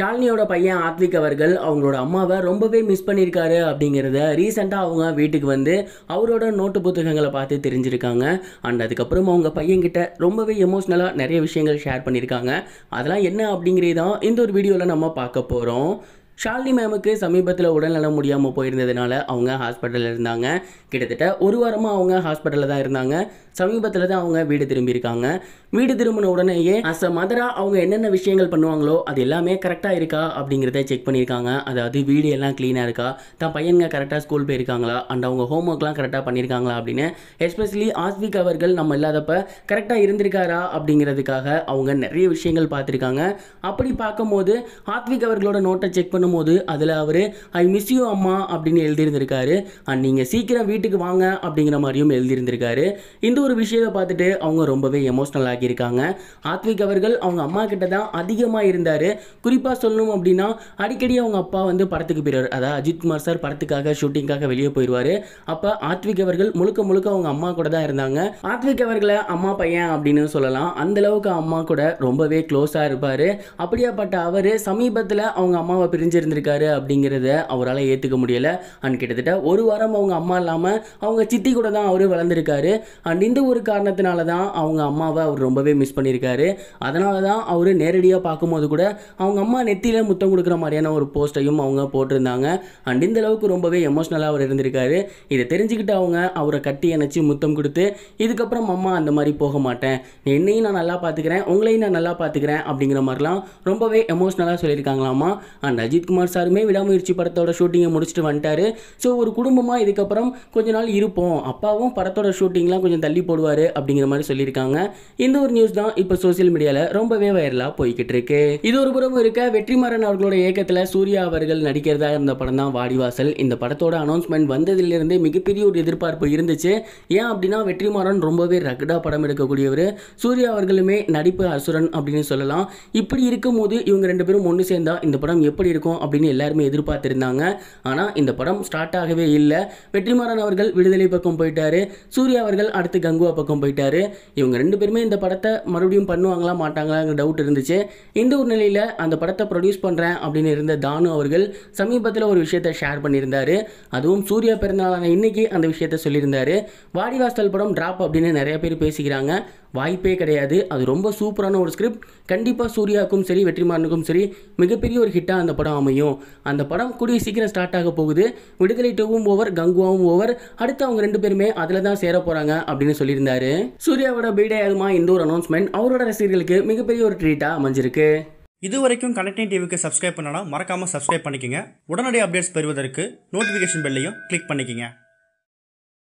ஷாலினியோட பையன் ஆத்விக் அவர்கள் அவங்களோட அம்மாவை ரொம்பவே மிஸ் பண்ணியிருக்காரு அப்படிங்கிறத ரீசெண்டாக அவங்க வீட்டுக்கு வந்து அவரோட நோட்டு புத்தகங்களை பார்த்து தெரிஞ்சிருக்காங்க அண்ட் அதுக்கப்புறம் அவங்க பையன்கிட்ட ரொம்பவே எமோஷ்னலாக நிறைய விஷயங்கள் ஷேர் பண்ணியிருக்காங்க அதெல்லாம் என்ன அப்படிங்கிறதான் தான் இந்த ஒரு வீடியோவில் நம்ம பார்க்க போகிறோம் ஷாலினி மேமுக்கு சமீபத்தில் உடல்நலம் முடியாமல் போயிருந்ததுனால அவங்க ஹாஸ்பிட்டலில் இருந்தாங்க கிட்டத்தட்ட ஒரு வாரமாக அவங்க ஹாஸ்பிட்டலில் தான் இருந்தாங்க சமீபத்தில் தான் அவங்க வீடு திரும்பியிருக்காங்க வீடு திரும்பின உடனேயே அஸ் அ மதரா அவங்க என்னென்ன விஷயங்கள் பண்ணுவாங்களோ அது எல்லாமே கரெக்டாக இருக்கா அப்படிங்கிறத செக் பண்ணியிருக்காங்க அதாவது வீடு எல்லாம் க்ளீனாக இருக்கா தான் பையனுங்க கரெக்டாக ஸ்கூல் போயிருக்காங்களா அண்ட் அவங்க ஹோம் ஒர்க்லாம் கரெக்டாக பண்ணியிருக்காங்களா அப்படின்னு எஸ்பெஷலி ஆஸ்விக் அவர்கள் நம்ம இல்லாதப்ப கரெக்டாக இருந்திருக்காரா அப்படிங்கிறதுக்காக அவங்க நிறைய விஷயங்கள் பார்த்துருக்காங்க அப்படி பார்க்கும்போது ஆத்விக் அவர்களோட நோட்டை செக் பண்ணும் சொல்லும்போது அதில் அவர் ஐ மிஸ் யூ அம்மா அப்படின்னு எழுதியிருந்திருக்காரு அண்ட் நீங்கள் சீக்கிரம் வீட்டுக்கு வாங்க அப்படிங்கிற மாதிரியும் எழுதியிருந்திருக்காரு இந்த ஒரு விஷயத்தை பார்த்துட்டு அவங்க ரொம்பவே எமோஷ்னல் ஆகியிருக்காங்க ஆத்விக் அவர்கள் அவங்க அம்மா கிட்ட தான் அதிகமாக இருந்தார் குறிப்பாக சொல்லணும் அப்படின்னா அடிக்கடி அவங்க அப்பா வந்து படத்துக்கு போயிடுவார் அதாவது அஜித்குமார் சார் படத்துக்காக ஷூட்டிங்காக வெளியே போயிடுவார் அப்போ ஆத்விக் அவர்கள் முழுக்க முழுக்க அவங்க அம்மா கூட தான் இருந்தாங்க ஆத்விக் அவர்களை அம்மா பையன் அப்படின்னு சொல்லலாம் அந்தளவுக்கு அம்மா கூட ரொம்பவே க்ளோஸாக இருப்பார் அப்படியாப்பட்ட அவர் சமீபத்தில் அவங்க அம்மாவை பிரிஞ்சு வச்சுருந்துருக்காரு அப்படிங்கிறத அவரால் ஏற்றுக்க முடியலை அண்ட் கிட்டத்தட்ட ஒரு வாரம் அவங்க அம்மா இல்லாமல் அவங்க சித்தி கூட தான் அவர் வளர்ந்துருக்காரு அண்ட் இந்த ஒரு காரணத்தினால தான் அவங்க அம்மாவை அவர் ரொம்பவே மிஸ் பண்ணியிருக்காரு அதனால தான் அவர் நேரடியாக பார்க்கும்போது கூட அவங்க அம்மா நெத்தியில் முத்தம் கொடுக்குற மாதிரியான ஒரு போஸ்ட்டையும் அவங்க போட்டிருந்தாங்க அண்ட் இந்த அளவுக்கு ரொம்பவே எமோஷ்னலாக அவர் இருந்திருக்காரு இதை தெரிஞ்சுக்கிட்டு அவங்க அவரை கட்டி அணைச்சி முத்தம் கொடுத்து இதுக்கப்புறம் அம்மா அந்த மாதிரி போக மாட்டேன் என்னையும் நான் நல்லா பார்த்துக்கிறேன் உங்களையும் நான் நல்லா பார்த்துக்கிறேன் அப்படிங்கிற மாதிரிலாம் ரொம்பவே எமோஷ்னலாக சொல்லியிருக்காங்களாமா அண்ட் அஜித் குமார் சாருமே விடாமுயற்சி படத்தோட ஷூட்டிங்கை முடிச்சுட்டு வந்துட்டார் ஸோ ஒரு குடும்பமாக இதுக்கப்புறம் கொஞ்ச நாள் இருப்போம் அப்பாவும் படத்தோட ஷூட்டிங்லாம் கொஞ்சம் தள்ளி போடுவார் அப்படிங்கிற மாதிரி சொல்லியிருக்காங்க இந்த ஒரு நியூஸ் தான் இப்போ சோசியல் மீடியாவில் ரொம்பவே வைரலாக போய்கிட்டு இருக்கு இது ஒரு புறம் இருக்க வெற்றிமாறன் அவர்களோட இயக்கத்தில் சூர்யா அவர்கள் நடிக்கிறதா இருந்த படம் தான் வாடிவாசல் இந்த படத்தோட அனௌன்ஸ்மெண்ட் வந்ததிலிருந்தே மிகப்பெரிய ஒரு எதிர்பார்ப்பு இருந்துச்சு ஏன் அப்படின்னா வெற்றிமாறன் ரொம்பவே ரகடா படம் எடுக்கக்கூடியவர் சூர்யா அவர்களுமே நடிப்பு அசுரன் அப்படின்னு சொல்லலாம் இப்படி இருக்கும்போது இவங்க ரெண்டு பேரும் ஒன்று சேர்ந்தா இந்த படம் எப்படி இருக்கும் இருக்கும் அப்படின்னு எல்லாருமே எதிர்பார்த்துருந்தாங்க ஆனால் இந்த படம் ஸ்டார்ட் ஆகவே இல்லை வெற்றிமாறன் அவர்கள் விடுதலை பக்கம் போயிட்டாரு சூர்யா அவர்கள் அடுத்து கங்குவா பக்கம் போயிட்டாரு இவங்க ரெண்டு பேருமே இந்த படத்தை மறுபடியும் பண்ணுவாங்களா மாட்டாங்களாங்கிற டவுட் இருந்துச்சு இந்த ஒரு நிலையில் அந்த படத்தை ப்ரொடியூஸ் பண்ணுறேன் அப்படின்னு இருந்த தானு அவர்கள் சமீபத்தில் ஒரு விஷயத்தை ஷேர் பண்ணியிருந்தார் அதுவும் சூர்யா பிறந்தநாளான இன்றைக்கி அந்த விஷயத்த சொல்லியிருந்தார் வாடிவாசல் படம் ட்ராப் அப்படின்னு நிறைய பேர் பேசிக்கிறாங்க வாய்ப்பே கிடையாது அது ரொம்ப சூப்பரான ஒரு ஸ்கிரிப்ட் கண்டிப்பாக சூர்யாவுக்கும் சரி வெற்றிமாறனுக்கும் சரி மிகப்பெரிய ஒரு ஹிட்டாக அந்த படம் அமையும் அந்த படம் கூடிய சீக்கிரம் ஸ்டார்ட் ஆக போகுது விடுதலை டூவும் ஓவர் கங்குவாவும் ஓவர் அடுத்து அவங்க ரெண்டு பேருமே அதில் தான் சேர போகிறாங்க அப்படின்னு சொல்லியிருந்தாரு சூர்யாவோட பீடே அதுமா இந்த ஒரு அனௌன்ஸ்மெண்ட் அவரோட ரசிகர்களுக்கு மிகப்பெரிய ஒரு ட்ரீட்டாக அமைஞ்சிருக்கு இது வரைக்கும் கனெக்டிங் டிவிக்கு சப்ஸ்கிரைப் பண்ணனா மறக்காமல் சப்ஸ்கிரைப் பண்ணிக்கோங்க உடனடி அப்டேட்ஸ் பெறுவதற்கு நோட்டிஃபிகேஷன் பெல்லையும் கிளிக் பண்ணிக்கோங்க